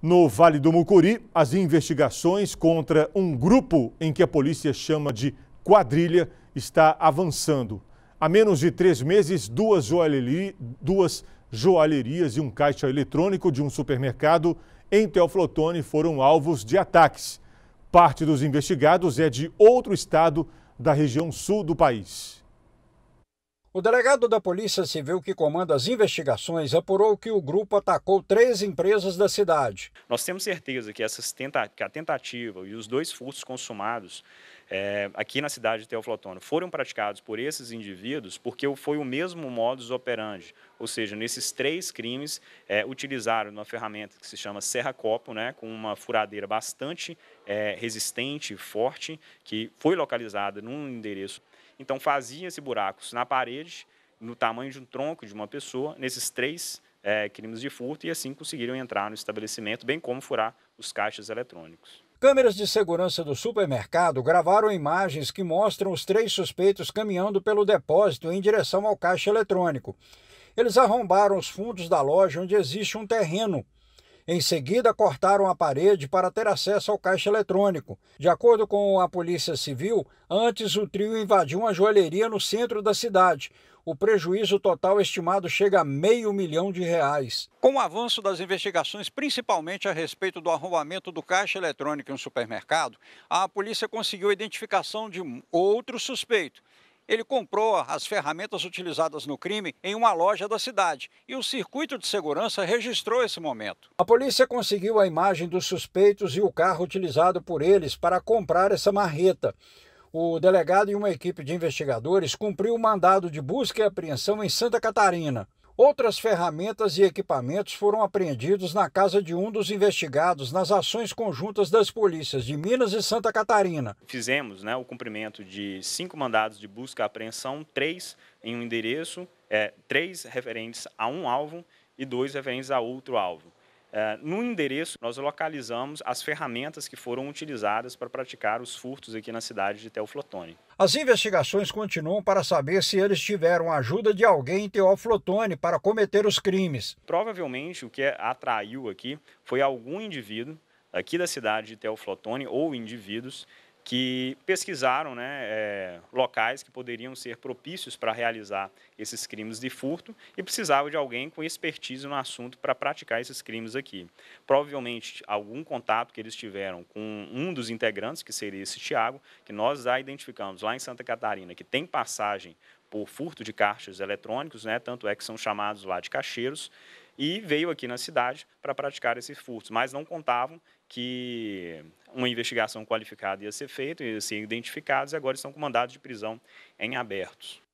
No Vale do Mucuri, as investigações contra um grupo em que a polícia chama de quadrilha está avançando. Há menos de três meses, duas, joalheri, duas joalherias e um caixa eletrônico de um supermercado em Teoflotone foram alvos de ataques. Parte dos investigados é de outro estado da região sul do país. O delegado da Polícia Civil que comanda as investigações apurou que o grupo atacou três empresas da cidade. Nós temos certeza que, essas tenta que a tentativa e os dois furtos consumados é, aqui na cidade de Teoflotone foram praticados por esses indivíduos porque foi o mesmo modus operandi. Ou seja, nesses três crimes, é, utilizaram uma ferramenta que se chama serra-copo, né, com uma furadeira bastante é, resistente, forte, que foi localizada num endereço então, faziam se buracos na parede, no tamanho de um tronco de uma pessoa, nesses três é, crimes de furto, e assim conseguiram entrar no estabelecimento, bem como furar os caixas eletrônicos. Câmeras de segurança do supermercado gravaram imagens que mostram os três suspeitos caminhando pelo depósito em direção ao caixa eletrônico. Eles arrombaram os fundos da loja onde existe um terreno em seguida, cortaram a parede para ter acesso ao caixa eletrônico. De acordo com a Polícia Civil, antes o trio invadiu uma joalheria no centro da cidade. O prejuízo total estimado chega a meio milhão de reais. Com o avanço das investigações, principalmente a respeito do arrombamento do caixa eletrônico em um supermercado, a polícia conseguiu a identificação de outro suspeito. Ele comprou as ferramentas utilizadas no crime em uma loja da cidade e o circuito de segurança registrou esse momento. A polícia conseguiu a imagem dos suspeitos e o carro utilizado por eles para comprar essa marreta. O delegado e uma equipe de investigadores cumpriu o mandado de busca e apreensão em Santa Catarina. Outras ferramentas e equipamentos foram apreendidos na casa de um dos investigados nas ações conjuntas das polícias de Minas e Santa Catarina. Fizemos né, o cumprimento de cinco mandados de busca e apreensão, três em um endereço, é, três referentes a um alvo e dois referentes a outro alvo. É, no endereço, nós localizamos as ferramentas que foram utilizadas para praticar os furtos aqui na cidade de Teoflotone. As investigações continuam para saber se eles tiveram a ajuda de alguém em Teoflotone para cometer os crimes. Provavelmente o que atraiu aqui foi algum indivíduo aqui da cidade de Teoflotone ou indivíduos que pesquisaram né, é, locais que poderiam ser propícios para realizar esses crimes de furto e precisava de alguém com expertise no assunto para praticar esses crimes aqui. Provavelmente, algum contato que eles tiveram com um dos integrantes, que seria esse Tiago, que nós já identificamos lá em Santa Catarina, que tem passagem por furto de caixas eletrônicos, né, tanto é que são chamados lá de caixeiros, e veio aqui na cidade para praticar esses furtos, mas não contavam que uma investigação qualificada ia ser feita, ia ser identificados e agora estão com mandados de prisão em abertos.